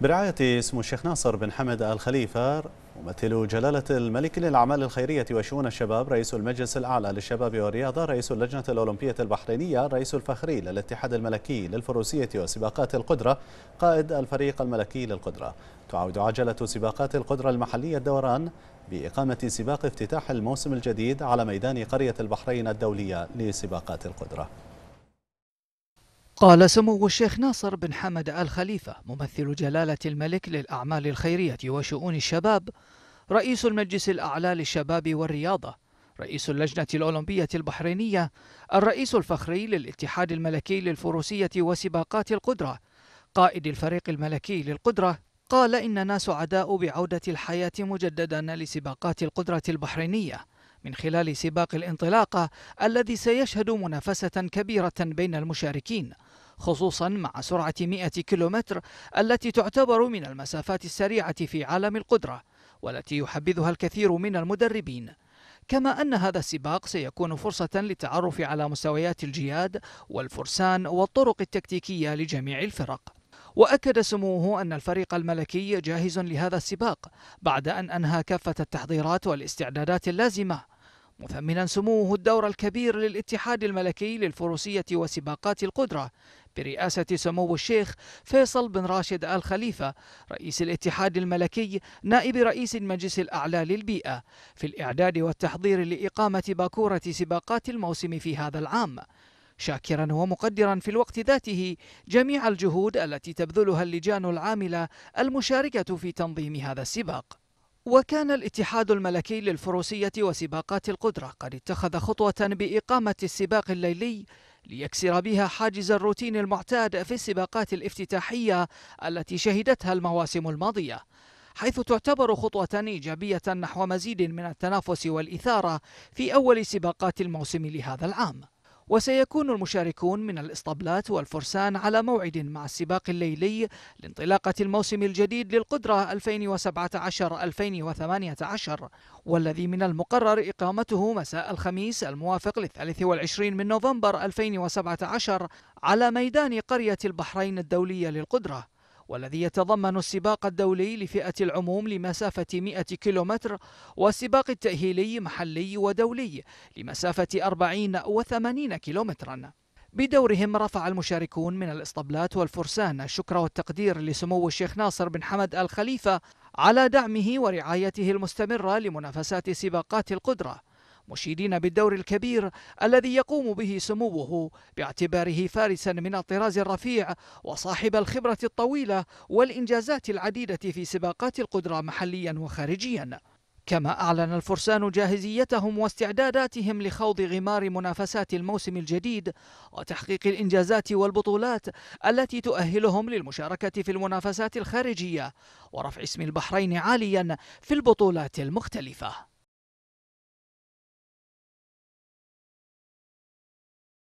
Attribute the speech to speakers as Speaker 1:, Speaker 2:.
Speaker 1: برعاية سمو الشيخ ناصر بن حمد آل خليفة ممثل جلالة الملك للأعمال الخيرية وشؤون الشباب رئيس المجلس الأعلى للشباب والرياضة رئيس اللجنة الأولمبية البحرينية الرئيس الفخري للاتحاد الملكي للفروسية وسباقات القدرة قائد الفريق الملكي للقدرة تعود عجلة سباقات القدرة المحلية الدوران بإقامة سباق افتتاح الموسم الجديد على ميدان قرية البحرين الدولية لسباقات القدرة
Speaker 2: قال سمو الشيخ ناصر بن حمد آل خليفة ممثل جلالة الملك للأعمال الخيرية وشؤون الشباب رئيس المجلس الأعلى للشباب والرياضة رئيس اللجنة الأولمبية البحرينية الرئيس الفخري للاتحاد الملكي للفروسية وسباقات القدرة قائد الفريق الملكي للقدرة قال إننا سعداء بعودة الحياة مجددا لسباقات القدرة البحرينية من خلال سباق الانطلاقة الذي سيشهد منافسة كبيرة بين المشاركين خصوصا مع سرعة 100 كيلومتر التي تعتبر من المسافات السريعة في عالم القدرة والتي يحبذها الكثير من المدربين كما أن هذا السباق سيكون فرصة للتعرف على مستويات الجياد والفرسان والطرق التكتيكية لجميع الفرق وأكد سموه أن الفريق الملكي جاهز لهذا السباق بعد أن أنهى كافة التحضيرات والاستعدادات اللازمة مثمنا سموه الدور الكبير للاتحاد الملكي للفروسية وسباقات القدرة برئاسة سمو الشيخ فيصل بن راشد آل خليفة رئيس الاتحاد الملكي نائب رئيس المجلس الأعلى للبيئة في الإعداد والتحضير لإقامة باكورة سباقات الموسم في هذا العام شاكرا ومقدرا في الوقت ذاته جميع الجهود التي تبذلها اللجان العاملة المشاركة في تنظيم هذا السباق وكان الاتحاد الملكي للفروسية وسباقات القدرة قد اتخذ خطوة بإقامة السباق الليلي ليكسر بها حاجز الروتين المعتاد في السباقات الافتتاحية التي شهدتها المواسم الماضية حيث تعتبر خطوة إيجابية نحو مزيد من التنافس والإثارة في أول سباقات الموسم لهذا العام وسيكون المشاركون من الإسطبلات والفرسان على موعد مع السباق الليلي لانطلاقة الموسم الجديد للقدرة 2017-2018 والذي من المقرر إقامته مساء الخميس الموافق للثالث والعشرين من نوفمبر 2017 على ميدان قرية البحرين الدولية للقدرة والذي يتضمن السباق الدولي لفئة العموم لمسافة 100 كيلومتر والسباق التأهيلي محلي ودولي لمسافة 40 و80 كيلومترا بدورهم رفع المشاركون من الإسطبلات والفرسان الشكر والتقدير لسمو الشيخ ناصر بن حمد الخليفة على دعمه ورعايته المستمرة لمنافسات سباقات القدرة مشيدين بالدور الكبير الذي يقوم به سموه باعتباره فارسا من الطراز الرفيع وصاحب الخبرة الطويلة والإنجازات العديدة في سباقات القدرة محليا وخارجيا كما أعلن الفرسان جاهزيتهم واستعداداتهم لخوض غمار منافسات الموسم الجديد وتحقيق الإنجازات والبطولات التي تؤهلهم للمشاركة في المنافسات الخارجية ورفع اسم البحرين عاليا في البطولات المختلفة